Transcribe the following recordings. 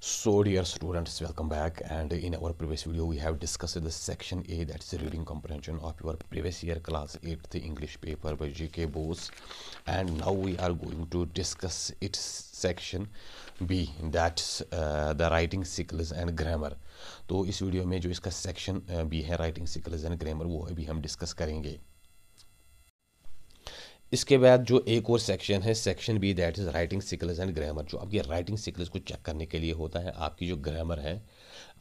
So dear students, welcome back and in our previous video we have discussed the section A that is the reading comprehension of your previous year class 8th English paper by G.K. Bose and now we are going to discuss its section B that's uh, the writing skills and grammar तो इस video में जो इसका section B है writing skills and grammar वो अभी हम discuss करेंगे इसके बाद जो एक और सेक्शन है section B that is writing skills and grammar जो आपकी राइटिंग सिकल्स को चेक करने के लिए होता है आपकी जो ग्रामर है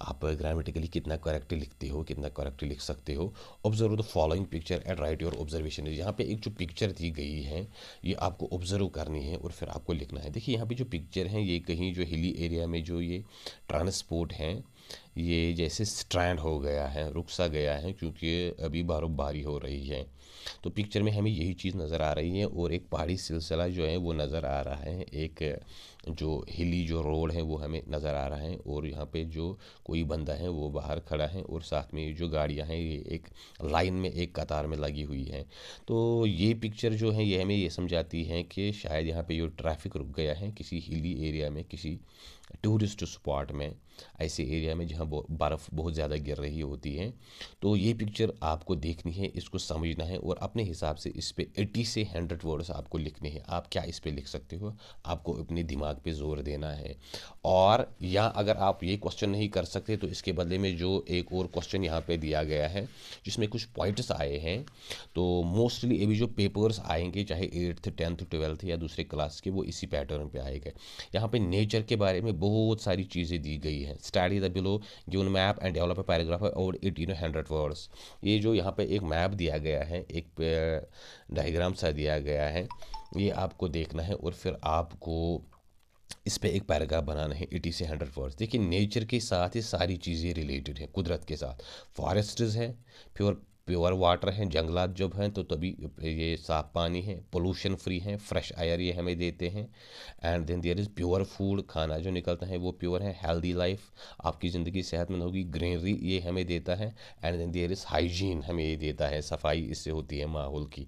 आप ग्रामेटिकली कितना करेक्ट लिखते हो कितना करेक्ट लिख सकते हो observe the following picture and write your observation यहाँ पे एक जो पिक्चर दी गई है ये आपको ऑब्जर्व करनी है और फिर आपको लिखना है देखिए यहाँ पे जो पिक्चर हैं ये कहीं जो हिली एरिया में जो ये ट्रांसपोर्ट हैं ये जैसे स्ट्रैंड हो गया है रुक सा गया है क्योंकि अभी बर्फबारी हो रही है तो पिक्चर में हमें यही चीज़ नज़र आ रही है और एक पहाड़ी सिलसिला जो है वो नज़र आ रहा है एक जो हिली जो रोड है वो हमें नज़र आ रहा है और यहाँ पे जो कोई बंदा है वो बाहर खड़ा है और साथ में जो गाड़ियाँ हैं ये एक लाइन में एक कतार में लगी हुई है तो ये पिक्चर जो है ये हमें ये समझाती है कि शायद यहाँ पर ये ट्रैफिक रुक गया है किसी हिली एरिया में किसी टूरिस्ट स्पॉट में ऐसे एरिया में जहाँ बर्फ़ बहुत ज़्यादा गिर रही होती है तो ये पिक्चर आपको देखनी है इसको समझना है और अपने हिसाब से इस पर एट्टी से हंड्रेड वर्ड्स आपको लिखने हैं आप क्या इस पर लिख सकते हो आपको अपने दिमाग पर जोर देना है और या अगर आप ये क्वेश्चन नहीं कर सकते तो इसके बदले में जो एक और क्वेश्चन यहाँ पर दिया गया है जिसमें कुछ पॉइंट्स आए हैं तो मोस्टली अभी जो पेपर्स आएंगे चाहे एट्थ टेंथ ट्वेल्थ या दूसरे क्लास के वो इसी पैटर्न पे आएगा यहाँ पे नेचर के बारे में बहुत सारी चीज़ें दी गई है study the below given map and develop a paragraph और एटीन हंड्रेड वर्ड्स ये जो यहाँ पे एक मैप दिया गया है एक डायग्राम सा दिया गया है ये आपको देखना है और फिर आपको इस पर एक पैराग्राफ बनाना है एटी से हंड्रेड वर्ड्स देखिए नेचर के साथ ये सारी चीज़ें रिलेटेड हैं कुदरत के साथ फॉरेस्ट्स है प्योर प्योर वाटर हैं जंगलात जब हैं तो तभी ये साफ़ पानी है पोल्यूशन फ्री हैं फ्रेश एयर ये हमें देते हैं and then there is pure food खाना जो निकलता है वो प्योर है हेल्दी लाइफ आपकी ज़िंदगी सेहतमंद होगी ग्रीनरी ये हमें देता है and then there is hygiene हमें ये देता है सफाई इससे होती है माहौल की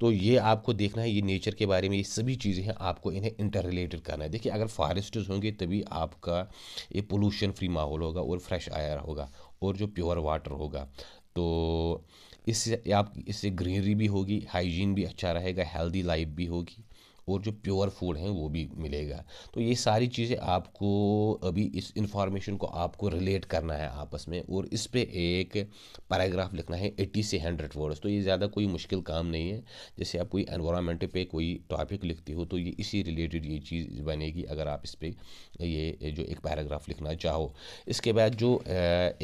तो ये आपको देखना है ये नेचर के बारे में ये सभी चीज़ें हैं आपको इन्हें इंटर रिलेटेड करना है देखिए अगर फॉरेस्ट होंगे तभी आपका ये पोल्यूशन फ्री माहौल होगा और फ्रेश एयर होगा और जो प्योर वाटर होगा तो इससे आप इससे ग्रीनरी भी होगी हाइजीन भी अच्छा रहेगा हेल्दी लाइफ भी होगी और जो प्योर फूड हैं वो भी मिलेगा तो ये सारी चीज़ें आपको अभी इस इंफॉर्मेशन को आपको रिलेट करना है आपस में और इस पर एक पैराग्राफ लिखना है एट्टी से हंड्रेड वर्ड्स तो ये ज़्यादा कोई मुश्किल काम नहीं है जैसे आप कोई एनवायरनमेंट पे कोई टॉपिक लिखते हो तो ये इसी रिलेटेड ये चीज़ बनेगी अगर आप इस पर ये जो एक पैराग्राफ लिखना चाहो इसके बाद जो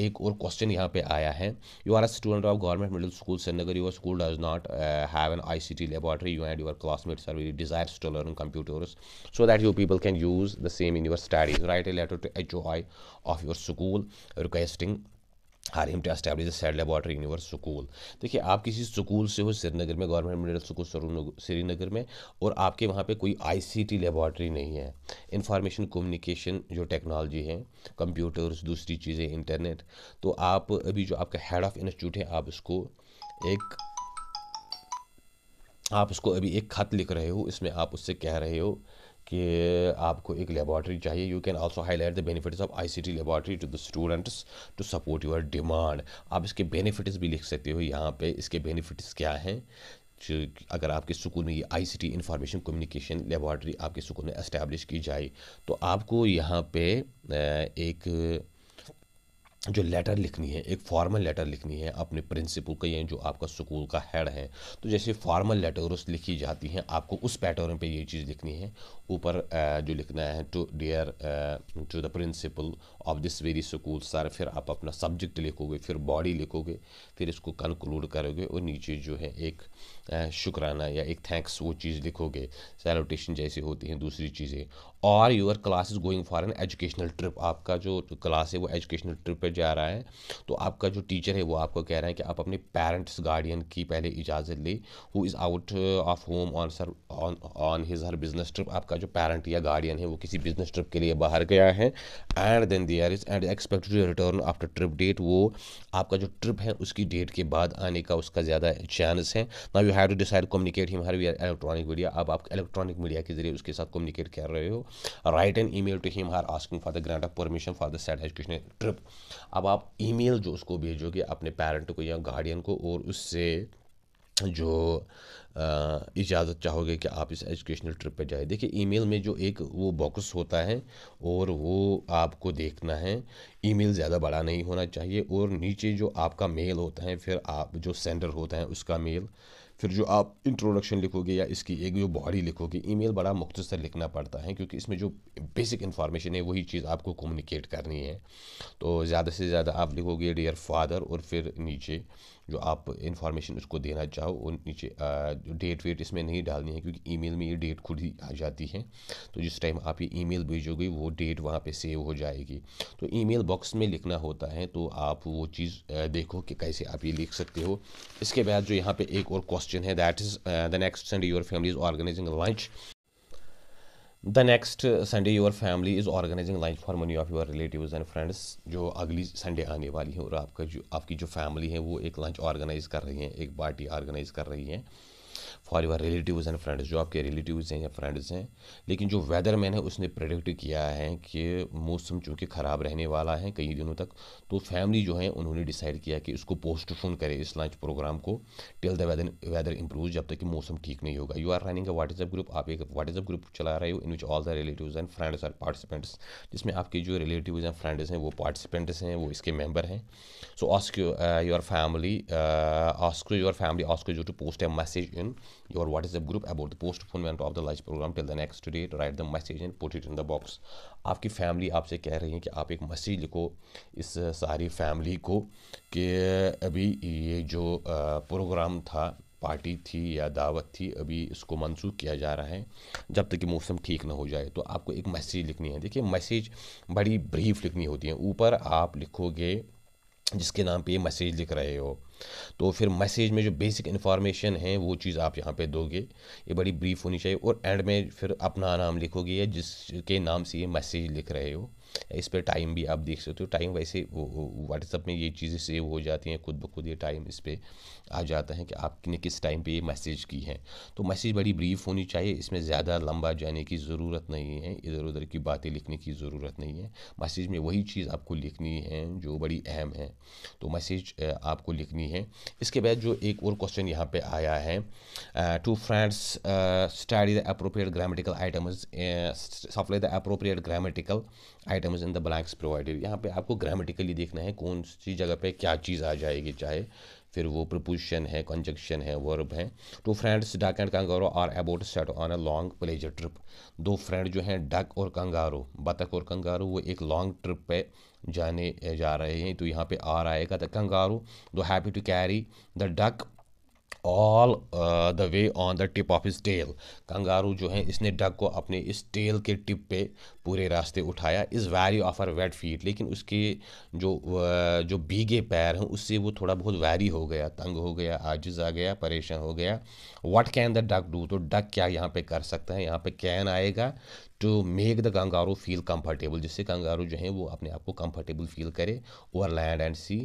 एक और क्वेश्चन यहाँ पे आया है you are a student of government middle school Srinagar your school does not have an I C T laboratory you and your classmates are very desire to learn computers so that you people can use the same in your studies write a letter to HOI of your school requesting आर him to establish said laboratory in your school देखिए आप किसी school से हो श्रीनगर में government middle school Srinagar में और आपके वहाँ पे कोई आईसीटी लेबॉर्टरी नहीं है इंफॉर्मेशन कम्युनिकेशन जो टेक्नोलॉजी है कंप्यूटर्स दूसरी चीज़ें इंटरनेट तो आप अभी जो आपका हेड ऑफ इंस्टीट्यूट है आप उसको एक आप उसको अभी एक ख़त लिख रहे हो इसमें आप उससे कह रहे हो कि आपको एक लेबॉर्ट्री चाहिए you can also highlight the benefits of ICT laboratory to the students to support your demand आप इसके बेनिफिट्स भी लिख सकते हो यहाँ पे इसके बेनिफिट्स क्या हैं अगर आपके स्कूल में ये I C T information communication laboratory आपके स्कूल में इस्टेब्लिश की जाए तो आपको यहाँ पे एक जो लेटर लिखनी है एक फॉर्मल लेटर लिखनी है अपने प्रिंसिपल का या जो आपका स्कूल का हेड है तो जैसे फॉर्मल उस लिखी जाती हैं आपको उस पैटर्न पे ये चीज़ लिखनी है ऊपर जो लिखना है to dear to the principal of this very school sir फिर आप अपना सब्जेक्ट लिखोगे फिर बॉडी लिखोगे फिर इसको कंक्लूड करोगे और नीचे जो है एक शुक्राना या एक थैंक्स वो चीज़ लिखोगे सैलोटेशन जैसी होती हैं दूसरी चीज़ें और your class is going for an educational trip आपका जो क्लास है वो एजुकेशनल ट्रिप कॉलेज जा रहा है तो आपका जो टीचर है वो आपको कह रहा है कि आप अपने पेरेंट्स गार्डियन की पहले इजाज़त ले who is out of home on sir on on his her business trip आपका जो पेरेंट या गार्डियन है वो किसी बिजनेस ट्रिप के लिए बाहर गया है and then there is and expected return after trip date वो आपका जो ट्रिप है उसकी डेट के बाद आने का उसका ज़्यादा चांस है ना you have to decide communicate him her via electronic media अब आप इलेक्ट्रॉनिक मीडिया के जरिए उसके साथ कम्युनिकेट कर रहे हो write an email to him her asking for the grant of permission for the set education trip अब आप ईमेल जो उसको भेजोगे अपने पेरेंट को या गार्डियन को और उससे जो इजाज़त चाहोगे कि आप इस एजुकेशनल ट्रिप पर जाए देखिए ईमेल में जो एक वो बॉक्स होता है और वो आपको देखना है ईमेल ज़्यादा बड़ा नहीं होना चाहिए और नीचे जो आपका मेल होता है फिर आप जो सेंडर होता है उसका मेल फिर जो आप इंट्रोडक्शन लिखोगे या इसकी एक जो बॉडी लिखोगे ईमेल बड़ा मुख्तसर लिखना पड़ता है क्योंकि इसमें जो बेसिक इन्फॉर्मेशन है वही चीज़ आपको कम्युनिकेट करनी है तो ज़्यादा से ज़्यादा आप लिखोगे डियर फादर और फिर नीचे जो आप इन्फॉर्मेशन उसको देना चाहो और नीचे डेट वेट इसमें नहीं डालनी है क्योंकि ईमेल में ये डेट खुद ही आ जाती है तो जिस टाइम आप ये ईमेल भेजोगे वो डेट वहाँ पे सेव हो जाएगी तो ईमेल बॉक्स में लिखना होता है तो आप वो चीज़ देखो कि कैसे आप ये लिख सकते हो इसके बाद जो यहाँ पर एक और क्वेश्चन है that is the next Sunday your family is organizing lunch the next Sunday your family is organizing lunch for many of your relatives and friends जो अगली संडे आने वाली है और आपका जो आपकी जो फैमिली है वो एक लंच ऑर्गेनाइज़ कर रही हैं एक पार्टी ऑर्गेनाइज़ कर रही हैं for your relatives and friends जो आपके रिलेटिव्स हैं या फ्रेंड्स हैं लेकिन जो वेदर मैन है उसने प्रडिक्ट किया है कि मौसम चूँकि ख़राब रहने वाला है कई दिनों तक तो फैमिली जो है उन्होंने डिसाइड किया कि इसको पोस्टफोन करें इस लंच प्रोग्राम को till the weather weather improve जब तक कि मौसम ठीक नहीं होगा you are running a WhatsApp group आप एक व्हाट्सएप ग्रुप चला रहे हो in which all the relatives and friends are participants जिसमें आपके जो रिलेटिव्स एंड फ्रेंड्स हैं वो पार्टिसिपेंट्स हैं वो इसके मेंबर हैं so ask your family ask your family ask you to post a message in your WhatsApp group about the postponement of the lunch program till the next day write the message and put it in the box आपकी family आपसे कह रही है कि आप एक message लिखो इस सारी फैमिली को कि अभी ये जो प्रोग्राम था पार्टी थी या दावत थी अभी इसको मंसूख किया जा रहा है जब तक कि मौसम ठीक ना हो जाए तो आपको एक मैसेज लिखनी है देखिए मैसेज बड़ी ब्रीफ लिखनी होती है ऊपर आप लिखोगे जिसके नाम पे ये मैसेज लिख रहे हो तो फिर मैसेज में जो बेसिक इन्फॉर्मेशन है वो चीज़ आप यहाँ पे दोगे ये बड़ी ब्रीफ होनी चाहिए और एंड में फिर अपना नाम लिखोगे या जिसके नाम से ये मैसेज लिख रहे हो इस पर टाइम भी आप देख सकते हो टाइम वैसे व्हाट्सअप में ये चीज़ें सेव हो जाती हैं खुद ब खुद ये टाइम इस पर आ जाता है कि आपने किस टाइम पे ये मैसेज की है तो मैसेज बड़ी ब्रीफ होनी चाहिए इसमें ज़्यादा लंबा जाने की ज़रूरत नहीं है इधर उधर की बातें लिखने की ज़रूरत नहीं है मैसेज में वही चीज़ आपको लिखनी है जो बड़ी अहम है तो मैसेज आपको लिखनी है इसके बाद जो एक और क्वेश्चन यहाँ पर आया है two friends study the appropriate grammatical items supply the appropriate grammatical items in the blanks provided यहाँ पे आपको ग्रामेटिकली देखना है कौन सी जगह पे क्या चीज़ आ जाएगी चाहे फिर वो प्रपोजिशन है कंजक्शन है वर्ब है two friends duck and kangaroo are about set on a long pleasure trip दो फ्रेंड जो हैं डक और कंगारो बतख और कंगारो वो एक लॉन्ग ट्रिप पे जाने जा रहे हैं तो यहाँ पे आर आएगा द कंगारो दो happy to carry the duck all the way on the tip of his tail kangaroo जो है इसने डग को अपने इस टेल के टिप पे पूरे रास्ते उठाया इज़ वैरी ऑफ आर वेट फीट लेकिन उसके जो uh, जो भीगे पैर हैं उससे वो थोड़ा बहुत वैरी हो गया तंग हो गया आजिज आ गया परेशान हो गया what can the duck do तो डग क्या यहाँ पे कर सकता है यहाँ पे कैन आएगा to make the kangaroo feel comfortable जिससे कंगारू जो है वो अपने आप को कंफर्टेबल फील करे over land and sea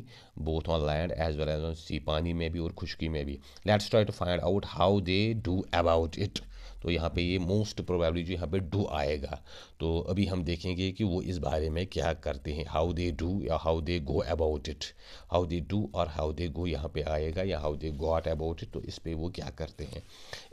both on land as well as on sea पानी में भी और खुशकी में भी let's try to find out how they do about it तो यहाँ पे ये मोस्ट प्रोबेबली जो यहाँ पे डू आएगा तो अभी हम देखेंगे कि वो इस बारे में क्या करते हैं हाउ दे डू या how they go about it how they do और हाउ दे गो यहाँ पे आएगा या how they got about it तो इस पर वो क्या करते हैं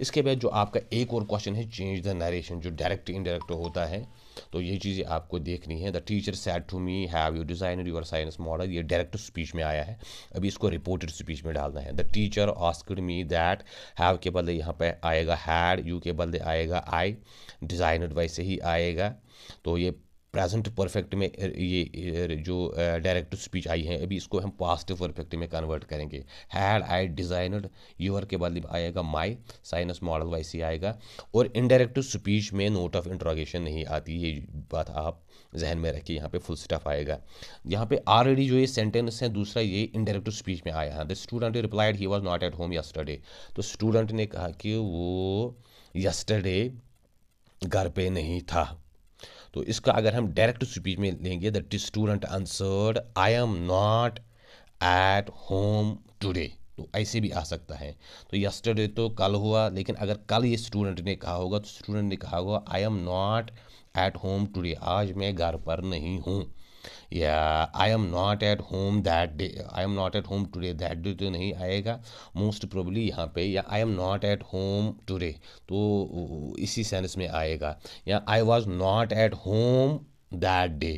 इसके बाद जो आपका एक और क्वेश्चन है चेंज द नरेशन जो डायरेक्ट इनडायरेक्ट होता है तो ये चीज़ें आपको देखनी है the teacher said to me have you designed your science model ये डायरेक्ट स्पीच में आया है अभी इसको रिपोर्टेड स्पीच में डालना है the teacher asked me that have के बदले यहाँ पर आएगा हैड यू के बदले आएगा आई डिजाइनर वैसे ही आएगा तो ये प्रेजेंट परफेक्ट में ये जो डायरेक्ट स्पीच आई है अभी इसको हम पास्ट परफेक्ट में कन्वर्ट करेंगे हैड आई डिज़ाइनड योर के बाद आएगा माई साइनस मॉडल वाई सी आएगा और इनडायरेक्ट स्पीच में नोट ऑफ इंट्रोगेशन नहीं आती ये बात आप जहन में रखिए यहाँ पे फुल स्टफ आएगा यहाँ पे ऑलरेडी जो ये सेंटेंस है दूसरा ये इनडायरेक्ट स्पीच में आया है the student replied he was not at home yesterday तो स्टूडेंट ने कहा कि वो यस्टरडे घर पे नहीं था तो इसका अगर हम डायरेक्ट स्पीच में लेंगे the student answered I am not at home today तो ऐसे भी आ सकता है तो यस्टरडे तो कल हुआ लेकिन अगर कल ये स्टूडेंट ने कहा होगा तो स्टूडेंट ने कहा होगा I am not at home today आज मैं घर पर नहीं हूँ या I am not at home that day I am not at home today that day तो नहीं आएगा मोस्ट प्रोबली यहाँ पे या I am not at home today तो इसी सेंस में आएगा या I was not at home that day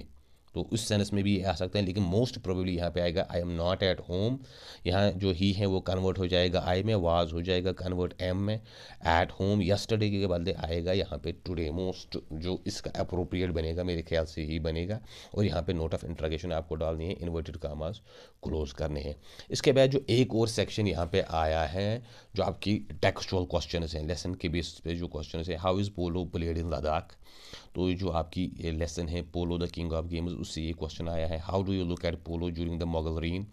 तो उस सेंस में भी आ सकता है लेकिन मोस्ट प्रोबेबली यहाँ पे आएगा I am not at home यहाँ जो ही है वो कन्वर्ट हो जाएगा आई में वाज हो जाएगा कन्वर्ट एम में एट होम यस्टरडे के बाद आएगा यहाँ पे टुडे मोस्ट जो इसका अप्रोप्रिएट बनेगा मेरे ख्याल से ही बनेगा और यहाँ पे नोट ऑफ इंट्रागेशन आपको डालनी है इन्वर्टेड कामाज क्लोज करने हैं इसके बाद जो एक और सेक्शन यहाँ पर आया है जो आपकी टेक्सचुअल क्वेश्चन हैं लेसन के बेसिस पे जो क्वेश्चन है how is polo played in Ladakh तो जो आपकी लेसन है polo the king of games उससे ये क्वेश्चन आया है how do you look at polo during the Mughal reign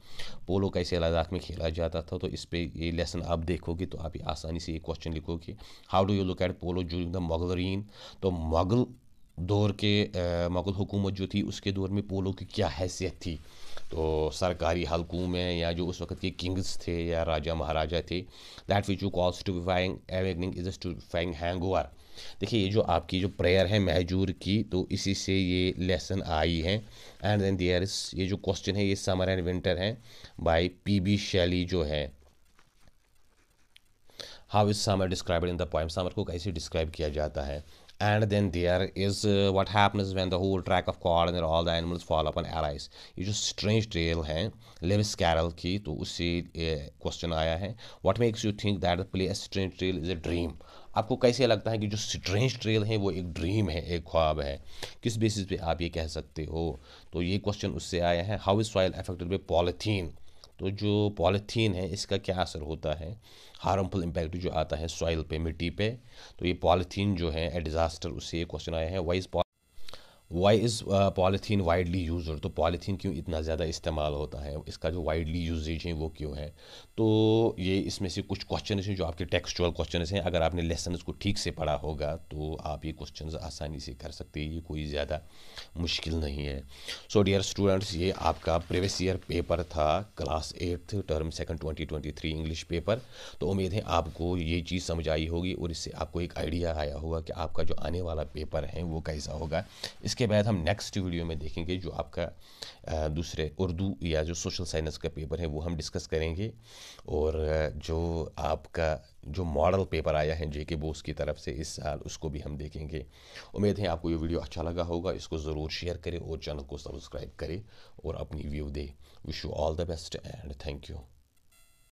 polo कैसे लद्दाख में खेला जाता था तो इस पर ये लेसन आप देखोगे तो आप आसानी से ये क्वेश्चन लिखोगे how do you look at polo during the Mughal reign तो मोगल दौर के मुगल हुकूमत जो थी उसके दौर में पोलो की क्या हैसियत थी तो सरकारी हलकों में या जो उस वक्त के किंग्स थे या राजा महाराजा थे that which you calls to फाइंग एवेगनिंग इज टू फाइंग हैंग ओवर देखिए ये जो आपकी जो प्रेयर है महजूर की तो इसी से ये लेसन आई है एंड देन दियर ये जो क्वेश्चन है ये समर एंड विंटर है बाय पी बी शैली जो है how is summer describe in the point summer को कैसे डिस्क्राइब किया जाता है and then there is what happen when the whole track of cord and all the animals follow upon arise ये जो strange trail है लेविस कैरल की तो उससे क्वेश्चन uh, आया है what makes you think that the play strange trail is a dream आपको कैसे लगता है कि जो स्ट्रेंज ट्रेल है वो एक ड्रीम है एक ख्वाब है किस बेसिस पे आप ये कह सकते हो तो ये क्वेश्चन उससे आया है how is soil affected by polythene तो जो पॉलीथीन है इसका क्या असर होता है हार्मफुल इम्पैक्ट जो आता है सॉइल पे मिट्टी पे तो ये पॉलीथीन जो है ए डिज़ास्टर उससे ये क्वेश्चन आया है why's why is polythene widely use तो पॉलीथीन क्यों इतना ज़्यादा इस्तेमाल होता है इसका जो वाइडली यूजेज है वो क्यों है तो ये इसमें से कुछ क्वेश्चन हैं जो आपके टेक्सचुअल क्वेश्चन हैं अगर आपने लेसन को ठीक से पढ़ा होगा तो आप ये क्वेश्चन आसानी से कर सकते हैं ये कोई ज़्यादा मुश्किल नहीं है सो डियर स्टूडेंट्स ये आपका प्रीवियस ईयर पेपर था class eighth term second twenty twenty three English paper तो उम्मीद है आपको ये चीज़ समझ आई होगी और इससे आपको एक आइडिया आया होगा कि आपका जो आने वाला पेपर है वो कैसा होगा इसके इसके बाद हम नेक्स्ट वीडियो में देखेंगे जो आपका दूसरे उर्दू या जो सोशल साइंस का पेपर है वो हम डिस्कस करेंगे और जो आपका जो मॉडल पेपर आया है जे के बोस की तरफ से इस साल उसको भी हम देखेंगे उम्मीद है आपको ये वीडियो अच्छा लगा होगा इसको ज़रूर शेयर करें और चैनल को सब्सक्राइब करें और अपनी व्यू दें wish you all the best and thank you